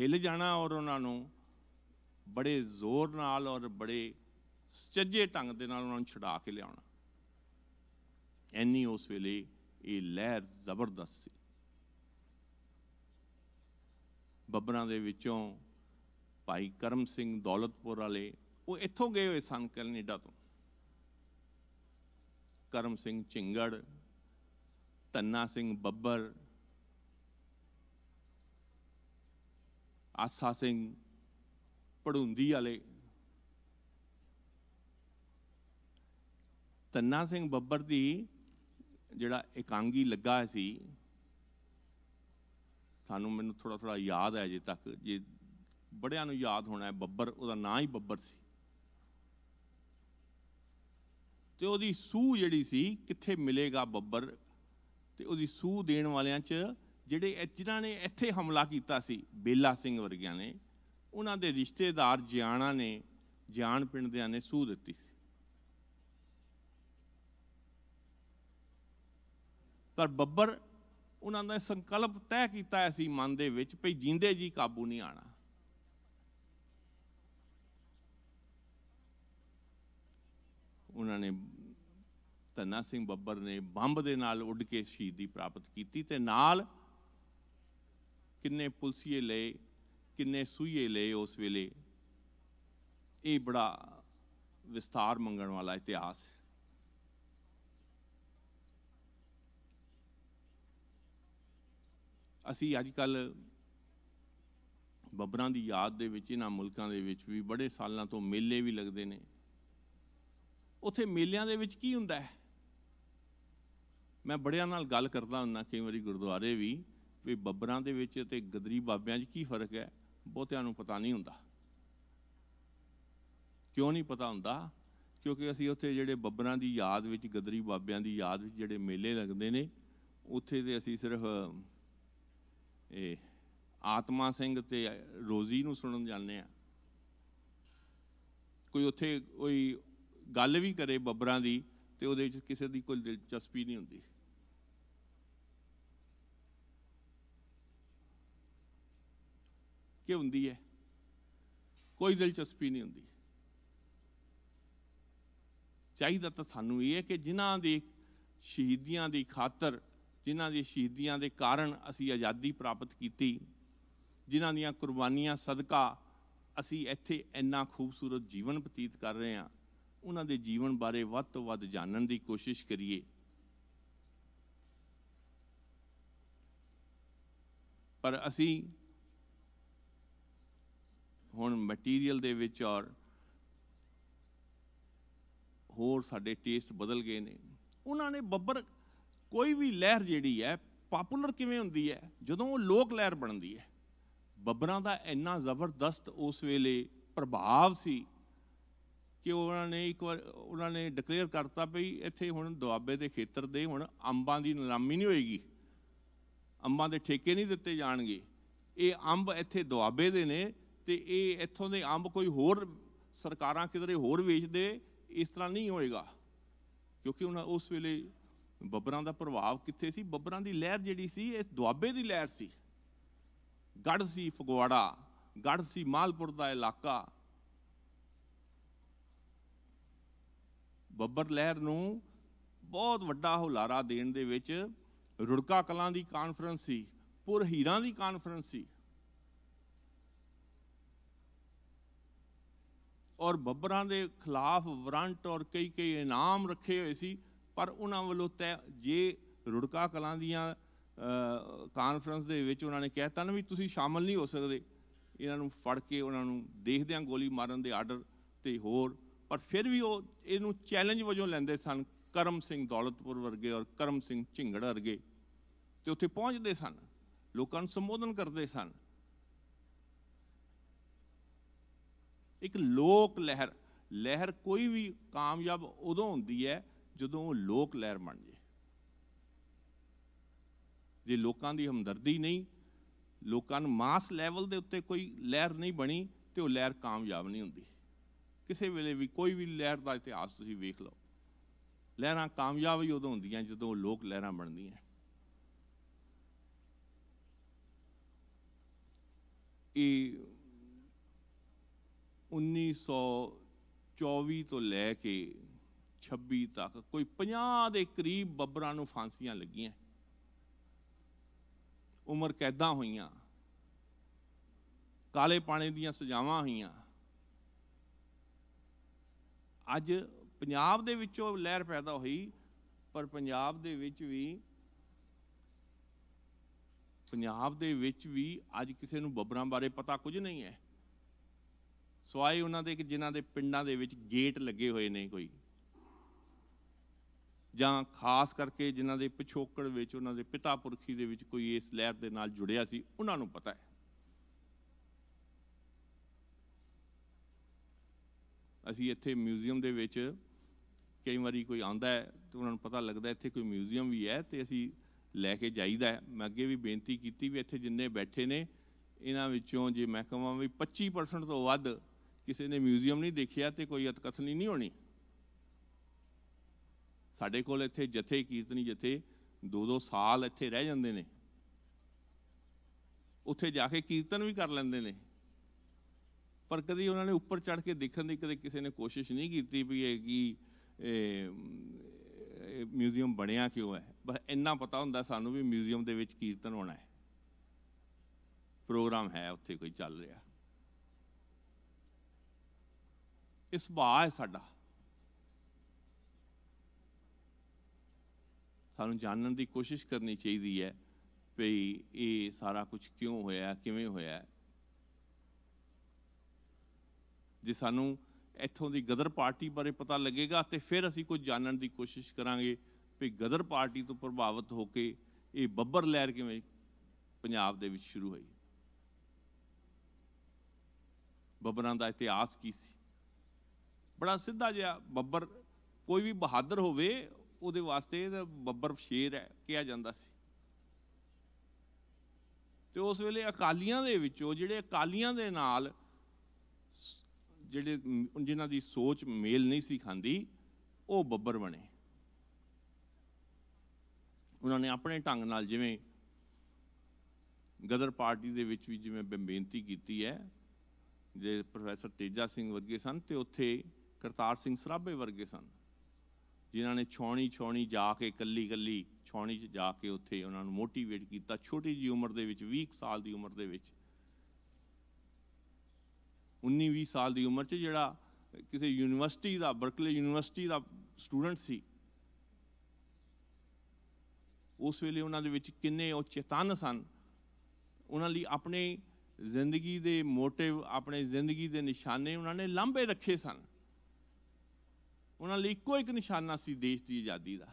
ਹਿੱਲ ਜਾਣਾ ਔਰ ਉਹਨਾਂ ਨੂੰ ਬੜੇ ਜ਼ੋਰ ਨਾਲ ਔਰ ਬੜੇ ਸੱਜੇ ਢੰਗ ਦੇ ਨਾਲ ਉਹਨਾਂ ਨੂੰ ਛਡਾ ਕੇ ਲਿਆਉਣਾ ਐਨੀ ਉਸ ਵੇਲੇ ਇਹ ਲਹਿਰ ਜ਼ਬਰਦਸਤ ਸੀ ਬੱਬਰਾਂ ਦੇ ਵਿੱਚੋਂ ਭਾਈ ਕਰਮ ਸਿੰਘ ਦੌਲਤਪੁਰ ਵਾਲੇ ਉਹ ਇੱਥੋਂ ਗਏ ਹੋਏ ਸਨ ਕੈਨੇਡਾ ਤੋਂ ਕਰਮ ਸਿੰਘ ਚਿੰਗੜ ਤੰਨਾ ਸਿੰਘ ਬੱਬਰ ਆਸਾ ਸਿੰਘ ਪੜੁੰਦੀ ਵਾਲੇ ਤੰਨਾ ਸਿੰਘ ਬੱਬਰ ਦੀ ਜਿਹੜਾ ਇਕਾਂਗੀ ਲੱਗਾ ਸੀ ਸਾਨੂੰ ਮੈਨੂੰ ਥੋੜਾ ਥੋੜਾ ਯਾਦ ਹੈ ਜੇ ਤੱਕ ਜੇ ਬੜਿਆਂ ਨੂੰ ਯਾਦ ਹੋਣਾ ਹੈ ਬੱਬਰ ਉਹਦਾ ਨਾਂ ਹੀ ਬੱਬਰ ਸੀ ਤੇ ਉਹਦੀ ਸੂ ਜਿਹੜੀ ਸੀ ਕਿੱਥੇ ਮਿਲੇਗਾ ਬੱਬਰ ਤੇ ਉਹਦੀ ਸੂ ਦੇਣ ਵਾਲਿਆਂ 'ਚ ਜਿਹੜੇ ਜਿਨ੍ਹਾਂ ਨੇ ਇੱਥੇ ਹਮਲਾ ਕੀਤਾ ਸੀ ਬੇਲਾ ਸਿੰਘ ਵਰਗਿਆਂ ਨੇ ਉਹਨਾਂ ਦੇ ਰਿਸ਼ਤੇਦਾਰ ਜਿਆਣਾ ਨੇ ਜਾਨ ਪਿੰਡਿਆਂ ਨੇ ਆਨੇ ਸੂ ਦਿੱਤੀ ਸੀ ਪਰ ਬੱਬਰ ਉਹਨਾਂ ਦਾ ਸੰਕਲਪ ਤੈਅ ਕੀਤਾ ਸੀ ਮਨ ਦੇ ਵਿੱਚ ਭਈ ਜਿੰਦੇ ਜੀ ਕਾਬੂ ਨਹੀਂ ਆਣਾ ਉਹਨਾਂ ਨੇ ਤਨਾ ਸਿੰਘ ਬੱਬਰ ਨੇ ਬੰਬ ਦੇ ਨਾਲ ਉੱਡ ਕੇ ਸ਼ਹੀਦੀ ਪ੍ਰਾਪਤ ਕੀਤੀ ਤੇ ਨਾਲ ਕਿੰਨੇ ਪੁਲਸੀਏ ਲਏ ਕਿੰਨੇ ਸੂਈਏ ਲਏ ਉਸ ਵੇਲੇ ਇਹ ਬੜਾ ਵਿਸਤਾਰ ਮੰਗਣ ਵਾਲਾ ਇਤਿਹਾਸ ਹੈ ਅਸੀਂ ਅੱਜ ਕੱਲ ਬੱਬਰਾਂ ਦੀ ਯਾਦ ਦੇ ਵਿੱਚ ਇਹਨਾਂ ਮੁਲਕਾਂ ਦੇ ਵਿੱਚ ਵੀ ਬੜੇ ਸਾਲਾਂ ਤੋਂ ਮੇਲੇ ਵੀ ਲੱਗਦੇ ਨੇ ਉੱਥੇ ਮੇਲਿਆਂ ਦੇ ਵਿੱਚ ਕੀ ਹੁੰਦਾ ਹੈ ਮੈਂ ਬੜਿਆਂ ਨਾਲ ਗੱਲ ਕਰਦਾ ਹਾਂ ਕਈ ਵਾਰੀ ਗੁਰਦੁਆਰੇ ਵੀ ਵੀ ਬੱਬਰਾਂ ਦੇ ਵਿੱਚ ਤੇ ਗਦਰੀ ਬਾਬਿਆਂ 'ਚ ਕੀ ਫਰਕ ਹੈ ਬਹੁਤਿਆਂ ਨੂੰ ਪਤਾ ਨਹੀਂ ਹੁੰਦਾ ਕਿਉਂ ਨਹੀਂ ਪਤਾ ਹੁੰਦਾ ਕਿਉਂਕਿ ਅਸੀਂ ਉੱਥੇ ਜਿਹੜੇ ਬੱਬਰਾਂ ਦੀ ਯਾਦ ਵਿੱਚ ਗਦਰੀ ਬਾਬਿਆਂ ਦੀ ਯਾਦ ਵਿੱਚ ਜਿਹੜੇ ਮੇਲੇ ਲੱਗਦੇ ਨੇ ਉੱਥੇ ਤੇ ਅਸੀਂ ਸਿਰਫ ਇਹ ਆਤਮਾ ਸਿੰਘ ਤੇ ਰੋਜ਼ੀ ਨੂੰ ਸੁਣਨ ਜਾਂਦੇ ਆ ਕੋਈ ਉੱਥੇ ਕੋਈ ਗੱਲ ਵੀ ਕਰੇ ਬੱਬਰਾਂ ਦੀ ਤੇ ਉਹਦੇ ਵਿੱਚ ਕਿਸੇ ਦੀ ਕੋਈ ਦਿਲਚਸਪੀ ਨਹੀਂ ਹੁੰਦੀ ਕਿ ਹੁੰਦੀ ਹੈ ਕੋਈ ਦਿਲਚਸਪੀ ਨਹੀਂ ਹੁੰਦੀ ਚਾਹੀਦਾ ਤਾਂ ਸਾਨੂੰ ਇਹ ਹੈ ਕਿ ਜਿਨ੍ਹਾਂ ਦੀ ਸ਼ਹੀਦੀਆਂ ਦੀ ਖਾਤਰ ਜਿਨ੍ਹਾਂ ਦੀ ਸ਼ਹੀਦੀਆਂ ਦੇ ਕਾਰਨ ਅਸੀਂ ਆਜ਼ਾਦੀ ਪ੍ਰਾਪਤ ਕੀਤੀ ਜਿਨ੍ਹਾਂ ਦੀਆਂ ਕੁਰਬਾਨੀਆਂ ਸਦਕਾ ਅਸੀਂ ਇੱਥੇ ਇੰਨਾ ਖੂਬਸੂਰਤ ਜੀਵਨ ਬਤੀਤ ਕਰ ਰਹੇ ਹਾਂ ਉਹਨਾਂ ਦੇ ਜੀਵਨ ਬਾਰੇ ਵੱਧ ਤੋਂ ਵੱਧ ਜਾਣਨ ਦੀ ਕੋਸ਼ਿਸ਼ ਕਰੀਏ ਪਰ ਅਸੀਂ ਹੁਣ ਮਟੀਰੀਅਲ ਦੇ ਵਿੱਚ ਔਰ ਹੋਰ ਸਾਡੇ ਟੇਸਟ ਬਦਲ ਗਏ ਨੇ ਉਹਨਾਂ ਨੇ ਬੱਬਰ ਕੋਈ ਵੀ ਲਹਿਰ ਜਿਹੜੀ ਹੈ ਪਪੂਲਰ ਕਿਵੇਂ ਹੁੰਦੀ ਹੈ ਜਦੋਂ ਉਹ ਲੋਕ ਲਹਿਰ ਬਣਦੀ ਹੈ ਬੱਬਰਾਂ ਦਾ ਇੰਨਾ ਜ਼ਬਰਦਸਤ ਉਸ ਵੇਲੇ ਪ੍ਰਭਾਵ ਸੀ ਕਿ ਉਹਨਾਂ ਨੇ ਇੱਕ ਵਾਰ ਉਹਨਾਂ ਨੇ ਡਿਕਲੇਅਰ ਕਰਤਾ ਵੀ ਇੱਥੇ ਹੁਣ ਦੁਆਬੇ ਦੇ ਖੇਤਰ ਦੇ ਹੁਣ ਅੰਬਾਂ ਦੀ ਨਿਲਾਮੀ ਨਹੀਂ ਹੋਏਗੀ ਅੰਬਾਂ ਦੇ ਠੇਕੇ ਨਹੀਂ ਦਿੱਤੇ ਜਾਣਗੇ ਇਹ ਅੰਬ ਇੱਥੇ ਦੁਆਬੇ ਦੇ ਨੇ ਤੇ ਇਹ ਇੱਥੋਂ ਦੇ ਅੰਬ ਕੋਈ ਹੋਰ ਸਰਕਾਰਾਂ ਕਿਧਰੇ ਹੋਰ ਵੇਚਦੇ ਇਸ ਤਰ੍ਹਾਂ ਨਹੀਂ ਹੋਏਗਾ ਕਿਉਂਕਿ ਉਹਨਾਂ ਉਸ ਵੇਲੇ ਬੱਬਰਾਂ ਦਾ ਪ੍ਰਭਾਵ ਕਿੱਥੇ ਸੀ ਬੱਬਰਾਂ ਦੀ ਲਹਿਰ ਜਿਹੜੀ ਸੀ ਇਹ ਦੁਆਬੇ ਦੀ ਲਹਿਰ ਸੀ ਗੜ ਸੀ ਫਗਵਾੜਾ ਗੜ ਸੀ ਮਾਲਪੁਰ ਦਾ ਇਲਾਕਾ ਬੱਬਰ ਲਹਿਰ ਨੂੰ ਬਹੁਤ ਵੱਡਾ ਹੁਲਾਰਾ ਦੇਣ ਦੇ ਵਿੱਚ ਰੁੜਕਾ ਕਲਾਂ ਦੀ ਕਾਨਫਰੰਸ ਸੀ ਪੁਰ ਹੀਰਾਂ ਦੀ ਕਾਨਫਰੰਸ ਸੀ ਔਰ ਬੱਬਰਾਂ ਦੇ ਖਿਲਾਫ ਵਾਰੰਟ ਔਰ ਕਈ ਕਈ ਇਨਾਮ ਰੱਖੇ ਹੋਏ ਸੀ ਪਰ ਉਹਨਾਂ ਵੱਲੋਂ ਤੇ ਜੇ ਰੁੜਕਾ ਕਲਾਂ ਦੀਆਂ ਕਾਨਫਰੰਸ ਦੇ ਵਿੱਚ ਉਹਨਾਂ ਨੇ ਕਹਿਤਾ ਨਾ ਵੀ ਤੁਸੀਂ ਸ਼ਾਮਲ ਨਹੀਂ ਹੋ ਸਕਦੇ ਇਹਨਾਂ ਨੂੰ ਫੜ ਕੇ ਉਹਨਾਂ ਨੂੰ ਦੇਖਦਿਆਂ ਗੋਲੀ ਮਾਰਨ ਦੇ ਆਰਡਰ ਤੇ ਹੋਰ ਪਰ ਫਿਰ ਵੀ ਉਹ ਇਹਨੂੰ ਚੈਲੰਜ ਵਜੋਂ ਲੈਂਦੇ ਸਨ ਕਰਮ ਸਿੰਘ ਦੌਲਤਪੁਰ ਵਰਗੇ ਔਰ ਕਰਮ ਸਿੰਘ ਝਿੰਗੜ ਵਰਗੇ ਤੇ ਉੱਥੇ ਪਹੁੰਚਦੇ ਸਨ ਲੋਕਾਂ ਨੂੰ ਸੰਬੋਧਨ ਕਰਦੇ ਸਨ ਇੱਕ ਲੋਕ ਲਹਿਰ ਲਹਿਰ ਕੋਈ ਵੀ ਕਾਮਯਾਬ ਉਦੋਂ ਹੁੰਦੀ ਹੈ ਜਦੋਂ ਉਹ ਲੋਕ ਲਹਿਰ ਬਣ ਜੇ ਜੇ ਲੋਕਾਂ ਦੀ ਹਮਦਰਦੀ ਨਹੀਂ ਲੋਕਾਂ ਨੂੰ ਮਾਸ ਲੈਵਲ ਦੇ ਉੱਤੇ ਕੋਈ ਲਹਿਰ ਨਹੀਂ ਬਣੀ ਤੇ ਉਹ ਲਹਿਰ ਕਾਮਯਾਬ ਨਹੀਂ ਹੁੰਦੀ ਕਿਸੇ ਵੇਲੇ ਵੀ ਕੋਈ ਵੀ ਲਹਿਰ ਦਾ ਇਤਿਹਾਸ ਤੁਸੀਂ ਵੇਖ ਲਓ ਲਹਿਰਾਂ ਕਾਮਯਾਬ ਹੀ ਉਦੋਂ ਹੁੰਦੀਆਂ ਜਦੋਂ ਲੋਕ ਲਹਿਰਾਂ ਬਣਦੀਆਂ ਇਹ 1924 ਤੋਂ ਲੈ ਕੇ 26 ਤੱਕ ਕੋਈ 50 ਦੇ ਕਰੀਬ ਬੱਬਰਾਂ ਨੂੰ ਫਾਂਸੀਆਂ ਲੱਗੀਆਂ ਉਮਰ ਕੈਦਾਂ ਹੋਈਆਂ ਕਾਲੇ ਪਾਣੀ ਦੀਆਂ ਸਜ਼ਾਵਾਂ ਹੋਈਆਂ ਅੱਜ ਪੰਜਾਬ ਦੇ ਵਿੱਚੋਂ ਲਹਿਰ ਪੈਦਾ ਹੋਈ ਪਰ ਪੰਜਾਬ ਦੇ ਵਿੱਚ ਵੀ ਪੰਜਾਬ ਦੇ ਵਿੱਚ ਵੀ ਅੱਜ ਕਿਸੇ ਨੂੰ ਬੱਬਰਾਂ ਬਾਰੇ ਪਤਾ ਕੁਝ ਨਹੀਂ ਹੈ ਸਵਾਏ ਉਹਨਾਂ ਦੇ ਕਿ ਜਿਨ੍ਹਾਂ ਦੇ ਪਿੰਡਾਂ ਦੇ ਵਿੱਚ ਗੇਟ ਲੱਗੇ ਹੋਏ ਨੇ ਕੋਈ ਜਾਂ ਖਾਸ ਕਰਕੇ ਜਿਨ੍ਹਾਂ ਦੇ ਪਿਛੋਕੜ ਵਿੱਚ ਉਹਨਾਂ ਦੇ ਪਿਤਾ ਪੁਰਖੀ ਦੇ ਵਿੱਚ ਕੋਈ ਇਸ ਲਹਿਰ ਦੇ ਨਾਲ ਜੁੜਿਆ ਸੀ ਉਹਨਾਂ ਨੂੰ ਪਤਾ ਹੈ ਅਸੀਂ ਇੱਥੇ ਮਿਊਜ਼ੀਅਮ ਦੇ ਵਿੱਚ ਕਈ ਵਾਰੀ ਕੋਈ ਆਂਦਾ ਹੈ ਤੇ ਉਹਨਾਂ ਨੂੰ ਪਤਾ ਲੱਗਦਾ ਇੱਥੇ ਕੋਈ ਮਿਊਜ਼ੀਅਮ ਵੀ ਹੈ ਤੇ ਅਸੀਂ ਲੈ ਕੇ ਜਾਈਦਾ ਮੈਂ ਅੱਗੇ ਵੀ ਬੇਨਤੀ ਕੀਤੀ ਵੀ ਇੱਥੇ ਜਿੰਨੇ ਬੈਠੇ ਨੇ ਇਹਨਾਂ ਵਿੱਚੋਂ ਜੇ ਮੈਂ ਕਹਾਂ ਵੀ 25% ਤੋਂ ਵੱਧ ਕਿਸੇ ਨੇ ਮਿਊਜ਼ੀਅਮ ਨਹੀਂ ਦੇਖਿਆ ਤੇ ਕੋਈ ਅਤਕਥਨੀ ਨਹੀਂ ਹੋਣੀ ਸਾਡੇ ਕੋਲ ਇੱਥੇ ਜਥੇ ਕੀਰਤਨੀ ਜਥੇ 2-2 ਸਾਲ ਇੱਥੇ ਰਹਿ ਜਾਂਦੇ ਨੇ ਉੱਥੇ ਜਾ ਕੇ ਕੀਰਤਨ ਵੀ ਕਰ ਲੈਂਦੇ ਨੇ ਪਰ ਕਦੀ ਉਹਨਾਂ ਨੇ ਉੱਪਰ ਚੜ ਕੇ ਦੇਖਣ ਦੀ ਕਦੇ ਕਿਸੇ ਨੇ ਕੋਸ਼ਿਸ਼ ਨਹੀਂ ਕੀਤੀ ਵੀ ਇਹ ਕੀ ਮਿਊਜ਼ੀਅਮ ਬਣਿਆ ਕਿਉਂ ਹੈ ਬਸ ਇੰਨਾ ਪਤਾ ਹੁੰਦਾ ਸਾਨੂੰ ਵੀ ਮਿਊਜ਼ੀਅਮ ਦੇ ਵਿੱਚ ਕੀਰਤਨ ਹੋਣਾ ਹੈ ਪ੍ਰੋਗਰਾਮ ਹੈ ਉੱਥੇ ਕੋਈ ਚੱਲ ਰਿਹਾ ਇਹ ਸੁਭਾਅ ਹੈ ਸਾਡਾ ਸਾਨੂੰ ਜਾਣਨ ਦੀ ਕੋਸ਼ਿਸ਼ ਕਰਨੀ ਚਾਹੀਦੀ ਹੈ ਵੀ ਇਹ ਸਾਰਾ ਕੁਝ ਕਿਉਂ ਹੋਇਆ ਕਿਵੇਂ ਹੋਇਆ ਜੇ ਸਾਨੂੰ ਇੱਥੋਂ ਦੀ ਗਦਰ ਪਾਰਟੀ ਬਾਰੇ ਪਤਾ ਲੱਗੇਗਾ ਤੇ ਫਿਰ ਅਸੀਂ ਕੁਝ ਜਾਣਨ ਦੀ ਕੋਸ਼ਿਸ਼ ਕਰਾਂਗੇ ਵੀ ਗਦਰ ਪਾਰਟੀ ਤੋਂ ਪ੍ਰਭਾਵਿਤ ਹੋ ਕੇ ਇਹ ਬੱਬਰ ਲਹਿਰ ਕਿਵੇਂ ਪੰਜਾਬ ਦੇ ਵਿੱਚ ਸ਼ੁਰੂ ਹੋਈ ਬੱਬਰਾਂ ਦਾ ਇਤਿਹਾਸ ਕੀ ਸੀ ਬੜਾ ਸਿੱਧਾ ਜਿਹਾ ਬੱਬਰ ਕੋਈ ਵੀ ਬਹਾਦਰ ਹੋਵੇ ਉਹਦੇ ਵਾਸਤੇ ਬੱਬਰ ਸ਼ੇਰ ਹੈ ਕਿਹਾ ਜਾਂਦਾ ਸੀ ਤੇ ਉਸ ਵੇਲੇ ਅਕਾਲੀਆਂ ਦੇ ਵਿੱਚੋਂ ਜਿਹੜੇ ਅਕਾਲੀਆਂ ਦੇ ਨਾਲ ਜਿਹੜੇ ਜਿਨ੍ਹਾਂ ਦੀ ਸੋਚ ਮੇਲ ਨਹੀਂ ਸੀ ਖਾਂਦੀ ਉਹ ਬੱਬਰ ਬਣੇ ਉਹਨਾਂ ਨੇ ਆਪਣੇ ਢੰਗ ਨਾਲ ਜਿਵੇਂ ਗਦਰ ਪਾਰਟੀ ਦੇ ਵਿੱਚ ਵੀ ਜਿਵੇਂ ਬੇਨਤੀ ਕੀਤੀ ਹੈ ਜੇ ਪ੍ਰੋਫੈਸਰ ਤੇਜਾ ਸਿੰਘ ਵਰਗੇ ਸਨ ਤੇ ਉੱਥੇ ਕਰਤਾਰ ਸਿੰਘ ਸਰਾਭੇ ਵਰਗੇ ਸਨ ਜਿਨ੍ਹਾਂ ਨੇ ਛੌਣੀ ਛੌਣੀ ਜਾ ਕੇ ਕੱਲੀ ਕੱਲੀ ਛੌਣੀ 'ਚ ਜਾ ਕੇ ਉੱਥੇ ਉਹਨਾਂ ਨੂੰ ਮੋਟੀਵੇਟ ਕੀਤਾ ਛੋਟੀ ਜੀ ਉਮਰ ਦੇ ਵਿੱਚ 20 ਸਾਲ ਦੀ ਉਮਰ ਦੇ ਵਿੱਚ 19-20 ਸਾਲ ਦੀ ਉਮਰ 'ਚ ਜਿਹੜਾ ਕਿਸੇ ਯੂਨੀਵਰਸਿਟੀ ਦਾ ਬਰਕਲੇ ਯੂਨੀਵਰਸਿਟੀ ਦਾ ਸਟੂਡੈਂਟ ਸੀ ਉਸ ਵੇਲੇ ਉਹਨਾਂ ਦੇ ਵਿੱਚ ਕਿੰਨੇ ਉਹ ਚੇਤਨ ਸਨ ਉਹਨਾਂ ਲਈ ਆਪਣੇ ਜ਼ਿੰਦਗੀ ਦੇ ਮੋਟਿਵ ਆਪਣੇ ਜ਼ਿੰਦਗੀ ਦੇ ਨਿਸ਼ਾਨੇ ਉਹਨਾਂ ਨੇ ਲੰਬੇ ਰੱਖੇ ਸਨ ਉਹਨਾਂ ਲਈ ਇੱਕੋ ਇੱਕ ਨਿਸ਼ਾਨਾ ਸੀ ਦੇਸ਼ ਦੀ ਆਜ਼ਾਦੀ ਦਾ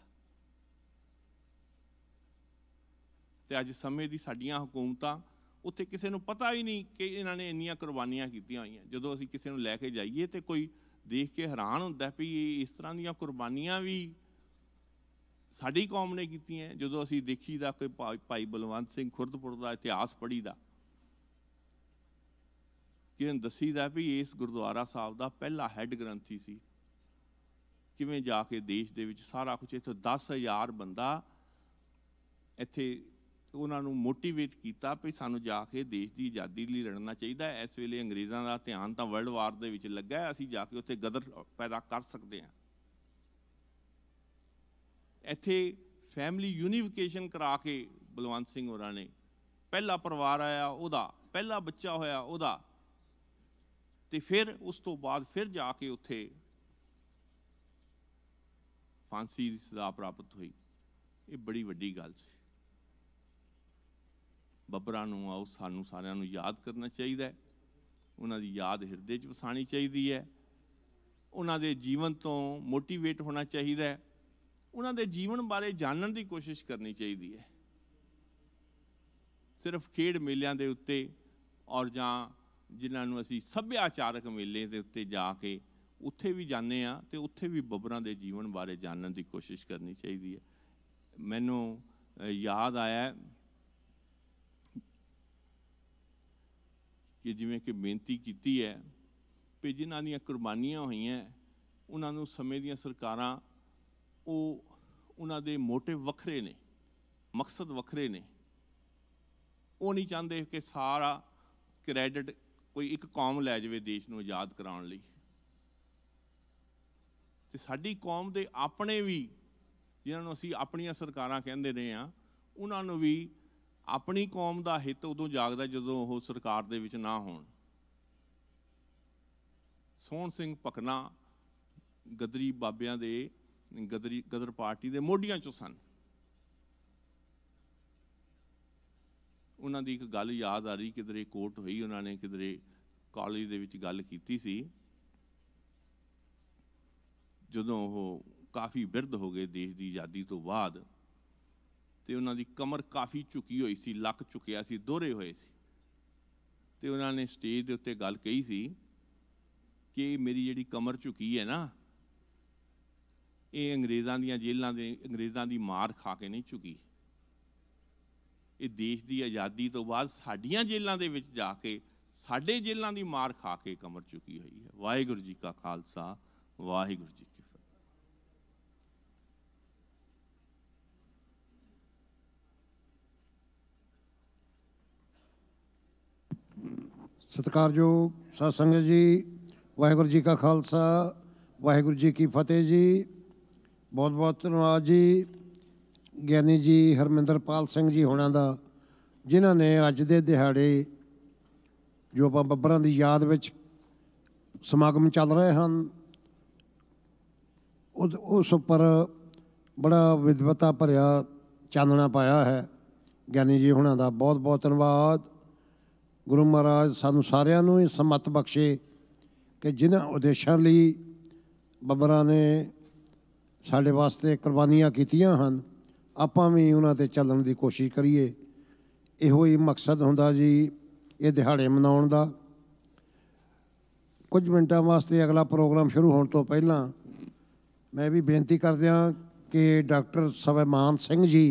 ਤੇ ਅੱਜ ਸਮੇਂ ਦੀ ਸਾਡੀਆਂ ਹਕੂਮਤਾਂ ਉੱਥੇ ਕਿਸੇ ਨੂੰ ਪਤਾ ਹੀ ਨਹੀਂ ਕਿ ਇਹਨਾਂ ਨੇ ਇੰਨੀਆਂ ਕੁਰਬਾਨੀਆਂ ਕੀਤੀਆਂ ਹੋਈਆਂ ਜਦੋਂ ਅਸੀਂ ਕਿਸੇ ਨੂੰ ਲੈ ਕੇ ਜਾਈਏ ਤੇ ਕੋਈ ਦੇਖ ਕੇ ਹੈਰਾਨ ਹੁੰਦਾ ਵੀ ਇਸ ਤਰ੍ਹਾਂ ਦੀਆਂ ਕੁਰਬਾਨੀਆਂ ਵੀ ਸਾਡੀ ਕੌਮ ਨੇ ਕੀਤੀਆਂ ਜਦੋਂ ਅਸੀਂ ਦੇਖੀ ਦਾ ਕੋਈ ਭਾਈ ਬਲਵੰਤ ਸਿੰਘ ਖੁਰਦਪੁਰ ਦਾ ਇਤਿਹਾਸ ਪੜੀਦਾ ਕਿ ਦੱਸੀਦਾ ਵੀ ਇਸ ਗੁਰਦੁਆਰਾ ਸਾਹਿਬ ਦਾ ਪਹਿਲਾ ਹੈੱਡ ਗ੍ਰੰਥੀ ਸੀ ਕਿਵੇਂ ਜਾ ਕੇ ਦੇਸ਼ ਦੇ ਵਿੱਚ ਸਾਰਾ ਕੁਝ ਇੱਥੇ 10000 ਬੰਦਾ ਇੱਥੇ ਉਹਨਾਂ ਨੂੰ ਮੋਟੀਵੇਟ ਕੀਤਾ ਵੀ ਸਾਨੂੰ ਜਾ ਕੇ ਦੇਸ਼ ਦੀ ਆਜ਼ਾਦੀ ਲਈ ਲੜਨਾ ਚਾਹੀਦਾ ਇਸ ਵੇਲੇ ਅੰਗਰੇਜ਼ਾਂ ਦਾ ਧਿਆਨ ਤਾਂ ਵਰਲਡ ਵਾਰ ਦੇ ਵਿੱਚ ਲੱਗਾ ਹੈ ਅਸੀਂ ਜਾ ਕੇ ਉੱਥੇ ਗਦਰ ਪੈਦਾ ਕਰ ਸਕਦੇ ਹਾਂ ਇੱਥੇ ਫੈਮਿਲੀ ਯੂਨੀਫਿਕੇਸ਼ਨ ਕਰਾ ਕੇ ਬਲਵੰਤ ਸਿੰਘ ਹੋਰਾਂ ਨੇ ਪਹਿਲਾ ਪਰਿਵਾਰ ਆਇਆ ਉਹਦਾ ਪਹਿਲਾ ਬੱਚਾ ਹੋਇਆ ਉਹਦਾ ਤੇ ਫਿਰ ਉਸ ਤੋਂ ਬਾਅਦ ਫਿਰ ਜਾ ਕੇ ਉੱਥੇ ਫਾਂਸੀ ਦੀ ਸਜ਼ਾ ਪ੍ਰਾਪਤ ਹੋਈ ਇਹ ਬੜੀ ਵੱਡੀ ਗੱਲ ਸੀ ਬੱਬਰਾਂ ਨੂੰ ਆਉ ਸਾਨੂੰ ਸਾਰਿਆਂ ਨੂੰ ਯਾਦ ਕਰਨਾ ਚਾਹੀਦਾ ਹੈ ਉਹਨਾਂ ਦੀ ਯਾਦ ਹਿਰਦੇ 'ਚ ਵਸਾਣੀ ਚਾਹੀਦੀ ਹੈ ਉਹਨਾਂ ਦੇ ਜੀਵਨ ਤੋਂ ਮੋਟੀਵੇਟ ਹੋਣਾ ਚਾਹੀਦਾ ਹੈ ਉਹਨਾਂ ਦੇ ਜੀਵਨ ਬਾਰੇ ਜਾਣਨ ਦੀ ਕੋਸ਼ਿਸ਼ ਕਰਨੀ ਚਾਹੀਦੀ ਹੈ ਸਿਰਫ ਖੇਡ ਮੇਲਿਆਂ ਦੇ ਉੱਤੇ ਔਰ ਜਾਂ ਜਿਨ੍ਹਾਂ ਨੂੰ ਅਸੀਂ ਸੱਭਿਆਚਾਰਕ ਮੇਲੇ ਦੇ ਉੱਤੇ ਜਾ ਕੇ ਉੱਥੇ ਵੀ ਜਾਣੇ ਆ ਤੇ ਉੱਥੇ ਵੀ ਬੱਬਰਾਂ ਦੇ ਜੀਵਨ ਬਾਰੇ ਜਾਣਨ ਦੀ ਕੋਸ਼ਿਸ਼ ਕਰਨੀ ਚਾਹੀਦੀ ਹੈ ਮੈਨੂੰ ਯਾਦ ਆਇਆ ਕਿ ਜਿਵੇਂ ਕਿ ਬੇਨਤੀ ਕੀਤੀ ਹੈ ਕਿ ਜਿਨ੍ਹਾਂ ਦੀਆਂ ਕੁਰਬਾਨੀਆਂ ਹੋਈਆਂ ਉਹਨਾਂ ਨੂੰ ਸਮੇਂ ਦੀਆਂ ਸਰਕਾਰਾਂ ਉਹ ਉਹਨਾਂ ਦੇ ਮੋਟਿਵ ਵੱਖਰੇ ਨੇ ਮਕਸਦ ਵੱਖਰੇ ਨੇ ਉਹ ਨਹੀਂ ਚਾਹੁੰਦੇ ਕਿ ਸਾਰਾ ਕ੍ਰੈਡਿਟ ਕੋਈ ਇੱਕ ਕੌਮ ਲੈ ਜਾਵੇ ਦੇਸ਼ ਨੂੰ ਆਜ਼ਾਦ ਕਰਾਉਣ ਲਈ ਤੇ ਸਾਡੀ ਕੌਮ ਦੇ ਆਪਣੇ ਵੀ ਜਿਨ੍ਹਾਂ ਨੂੰ ਅਸੀਂ ਆਪਣੀਆਂ ਸਰਕਾਰਾਂ ਕਹਿੰਦੇ ਰਹੇ ਆ ਉਹਨਾਂ ਨੂੰ ਵੀ ਆਪਣੀ ਕੌਮ ਦਾ ਹਿੱਤ ਉਦੋਂ ਜਾਗਦਾ ਜਦੋਂ ਉਹ ਸਰਕਾਰ ਦੇ ਵਿੱਚ ਨਾ ਹੋਣ ਸੋਹਣ ਸਿੰਘ ਪਕਣਾ ਗਦਰੀ ਬਾਬਿਆਂ ਦੇ ਗਦਰੀ ਗਦਰ ਪਾਰਟੀ ਦੇ ਮੋਢੀਆਂ ਚੋਂ ਸਨ ਉਹਨਾਂ ਦੀ ਇੱਕ ਗੱਲ ਯਾਦ ਆ ਰਹੀ ਕਿਦਰੇ ਕੋਟ ਹੋਈ ਉਹਨਾਂ ਨੇ ਕਿਦਰੇ ਕਾਲਜ ਦੇ ਵਿੱਚ ਗੱਲ ਕੀਤੀ ਸੀ ਜਦੋਂ ਉਹ ਕਾਫੀ ਬਿਰਧ ਹੋ ਗਏ ਦੇਸ਼ ਦੀ ਆਜ਼ਾਦੀ ਤੋਂ ਬਾਅਦ ਤੇ ਉਹਨਾਂ ਦੀ ਕਮਰ ਕਾਫੀ ਝੁਕੀ ਹੋਈ ਸੀ ਲੱਕ ਝੁਕਿਆ ਸੀ ਦੋਰੇ ਹੋਏ ਸੀ ਤੇ ਉਹਨਾਂ ਨੇ ਸਟੇਜ ਦੇ ਉੱਤੇ ਗੱਲ ਕਹੀ ਸੀ ਕਿ ਮੇਰੀ ਜਿਹੜੀ ਕਮਰ ਝੁਕੀ ਹੈ ਨਾ ਇਹ ਅੰਗਰੇਜ਼ਾਂ ਦੀਆਂ ਜੇਲ੍ਹਾਂ ਦੇ ਅੰਗਰੇਜ਼ਾਂ ਦੀ ਮਾਰ ਖਾ ਕੇ ਨਹੀਂ ਝੁਕੀ ਇਹ ਦੇਸ਼ ਦੀ ਆਜ਼ਾਦੀ ਤੋਂ ਬਾਅਦ ਸਾਡੀਆਂ ਜੇਲ੍ਹਾਂ ਦੇ ਵਿੱਚ ਜਾ ਕੇ ਸਾਡੇ ਜੇਲ੍ਹਾਂ ਦੀ ਮਾਰ ਖਾ ਕੇ ਕਮਰ ਝੁਕੀ ਹੋਈ ਹੈ ਵਾਹਿਗੁਰੂ ਜੀ ਕਾ ਖਾਲਸਾ ਵਾਹਿਗੁਰੂ ਜੀ ਸਤਿਕਾਰਯੋਗ ਸਤ ਸੰਗਤ ਜੀ ਵਾਹਿਗੁਰੂ ਜੀ ਕਾ ਖਾਲਸਾ ਵਾਹਿਗੁਰੂ ਜੀ ਕੀ ਫਤਿਹ ਜੀ ਬਹੁਤ ਬਹੁਤ ਧੰਨਵਾਦ ਜੀ ਗਿਆਨੀ ਜੀ ਹਰਮਿੰਦਰਪਾਲ ਸਿੰਘ ਜੀ ਹੋਣਾ ਦਾ ਜਿਨ੍ਹਾਂ ਨੇ ਅੱਜ ਦੇ ਦਿਹਾੜੇ ਜੋ ਆਪਾਂ ਬੱਬਰਾਂ ਦੀ ਯਾਦ ਵਿੱਚ ਸਮਾਗਮ ਚੱਲ ਰਹੇ ਹਨ ਉਸ ਉੱਪਰ ਬੜਾ ਵਿਦਵਤਾ ਭਰਿਆ ਚਾਨਣਾ ਪਾਇਆ ਹੈ ਗਿਆਨੀ ਜੀ ਹੋਣਾ ਦਾ ਬਹੁਤ ਬਹੁਤ ਧੰਨਵਾਦ ਗੁਰੂ ਮਹਾਰਾਜ ਸਾਨੂੰ ਸਾਰਿਆਂ ਨੂੰ ਹੀ ਸਮਤ ਬਖਸ਼ੇ ਕਿ ਜਿਨ੍ਹਾਂ ਉਦੇਸ਼ਾਂ ਲਈ ਬੱਬਰਾਂ ਨੇ ਸਾਡੇ ਵਾਸਤੇ ਕੁਰਬਾਨੀਆਂ ਕੀਤੀਆਂ ਹਨ ਆਪਾਂ ਵੀ ਉਹਨਾਂ ਤੇ ਚੱਲਣ ਦੀ ਕੋਸ਼ਿਸ਼ ਕਰੀਏ ਇਹੋ ਹੀ ਮਕਸਦ ਹੁੰਦਾ ਜੀ ਇਹ ਦਿਹਾੜੇ ਮਨਾਉਣ ਦਾ ਕੁਝ ਮਿੰਟਾਂ ਵਾਸਤੇ ਅਗਲਾ ਪ੍ਰੋਗਰਾਮ ਸ਼ੁਰੂ ਹੋਣ ਤੋਂ ਪਹਿਲਾਂ ਮੈਂ ਵੀ ਬੇਨਤੀ ਹਾਂ ਕਿ ਡਾਕਟਰ ਸਵੈਮਾਨ ਸਿੰਘ ਜੀ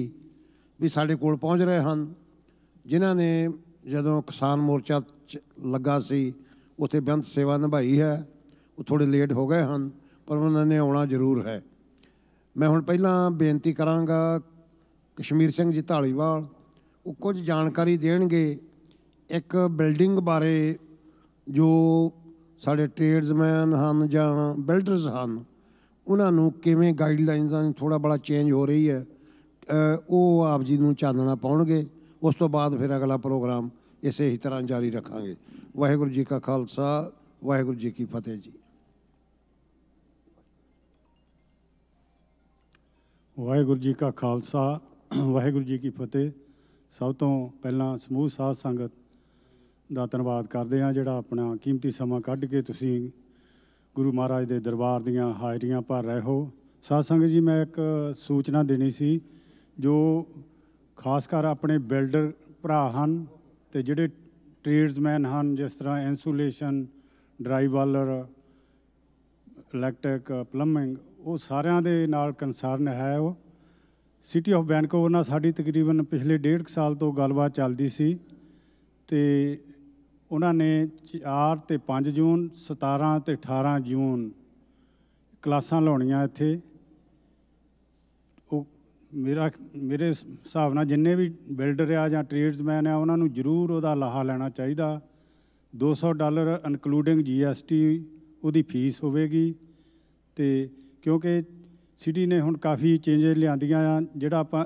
ਵੀ ਸਾਡੇ ਕੋਲ ਪਹੁੰਚ ਰਹੇ ਹਨ ਜਿਨ੍ਹਾਂ ਨੇ ਜਦੋਂ ਕਿਸਾਨ ਮੋਰਚਾ ਲੱਗਾ ਸੀ ਉਥੇ ਬੰਦ ਸੇਵਾ ਨਿਭਾਈ ਹੈ ਉਹ ਥੋੜੇ ਲੇਟ ਹੋ ਗਏ ਹਨ ਪਰ ਉਹਨਾਂ ਨੇ ਆਉਣਾ ਜ਼ਰੂਰ ਹੈ ਮੈਂ ਹੁਣ ਪਹਿਲਾਂ ਬੇਨਤੀ ਕਰਾਂਗਾ ਕਸ਼ਮੀਰ ਸਿੰਘ ਜੀ ਢਾਲੀਵਾਲ ਉਹ ਕੁਝ ਜਾਣਕਾਰੀ ਦੇਣਗੇ ਇੱਕ ਬਿਲਡਿੰਗ ਬਾਰੇ ਜੋ ਸਾਡੇ ਟ੍ਰੇਡਸਮੈਨ ਹਨ ਜਾਂ ਬਿਲਡਰਸ ਹਨ ਉਹਨਾਂ ਨੂੰ ਕਿਵੇਂ ਗਾਈਡਲਾਈਨਸਾਂ ਥੋੜਾ ਬੜਾ ਚੇਂਜ ਹੋ ਰਹੀ ਹੈ ਉਹ ਆਪ ਜੀ ਨੂੰ ਚਾਨਣਾ ਪਾਉਣਗੇ ਉਸ ਤੋਂ ਬਾਅਦ ਫਿਰ ਅਗਲਾ ਪ੍ਰੋਗਰਾਮ ਇਸੇ ਹੀ ਤਰ੍ਹਾਂ ਜਾਰੀ ਰੱਖਾਂਗੇ ਵਾਹਿਗੁਰੂ ਜੀ ਕਾ ਖਾਲਸਾ ਵਾਹਿਗੁਰੂ ਜੀ ਕੀ ਫਤਿਹ ਜੀ ਵਾਹਿਗੁਰੂ ਜੀ ਕਾ ਖਾਲਸਾ ਵਾਹਿਗੁਰੂ ਜੀ ਕੀ ਫਤਿਹ ਸਭ ਤੋਂ ਪਹਿਲਾਂ ਸਮੂਹ ਸਾਧ ਸੰਗਤ ਦਾ ਧੰਨਵਾਦ ਕਰਦੇ ਹਾਂ ਜਿਹੜਾ ਆਪਣਾ ਕੀਮਤੀ ਸਮਾਂ ਕੱਢ ਕੇ ਤੁਸੀਂ ਗੁਰੂ ਮਹਾਰਾਜ ਦੇ ਦਰਬਾਰ ਦੀਆਂ ਹਾਜ਼ਰੀਆਂ ਭਰ ਰਹੇ ਹੋ ਸਾਧ ਸੰਗਤ ਜੀ ਮੈਂ ਇੱਕ ਸੂਚਨਾ ਦੇਣੀ ਸੀ ਜੋ ਖਾਸ ਕਰ ਆਪਣੇ ਬਿਲਡਰ ਭਰਾ ਹਨ ਤੇ ਜਿਹੜੇ ਟ੍ਰੇਡਸਮੈਨ ਹਨ ਜਿਸ ਤਰ੍ਹਾਂ ਇਨਸੂਲੇਸ਼ਨ ਡਰਾਈਵਾਲਰ ਇਲੈਕਟ੍ਰਿਕ ਪਲੰਬਿੰਗ ਉਹ ਸਾਰਿਆਂ ਦੇ ਨਾਲ ਕੰਸਰਨ ਹੈ ਉਹ ਸਿਟੀ ਆਫ ਬੈਂਕੋਵਰ ਨਾਲ ਸਾਡੀ ਤਕਰੀਬਨ ਪਿਛਲੇ 1.5 ਸਾਲ ਤੋਂ ਗੱਲਬਾਤ ਚੱਲਦੀ ਸੀ ਤੇ ਉਹਨਾਂ ਨੇ 4 ਤੇ 5 ਜੂਨ 17 ਤੇ 18 ਜੂਨ ਕਲਾਸਾਂ ਲਾਉਣੀਆਂ ਇੱਥੇ ਮੇਰਾ ਮੇਰੇ ਹਿਸਾਬ ਨਾਲ ਜਿੰਨੇ ਵੀ ਬਿਲਡਰ ਆ ਜਾਂ ਟ੍ਰੇਡਸਮੈਨ ਆ ਉਹਨਾਂ ਨੂੰ ਜ਼ਰੂਰ ਉਹਦਾ ਲਾਹਾ ਲੈਣਾ ਚਾਹੀਦਾ 200 ਡਾਲਰ ਇਨਕਲੂਡਿੰਗ ਜੀਐਸਟੀ ਉਹਦੀ ਫੀਸ ਹੋਵੇਗੀ ਤੇ ਕਿਉਂਕਿ ਸਿਟੀ ਨੇ ਹੁਣ ਕਾਫੀ ਚੇਂਜੇ ਲਿਆਂਦੀਆਂ ਆ ਜਿਹੜਾ ਆਪਾਂ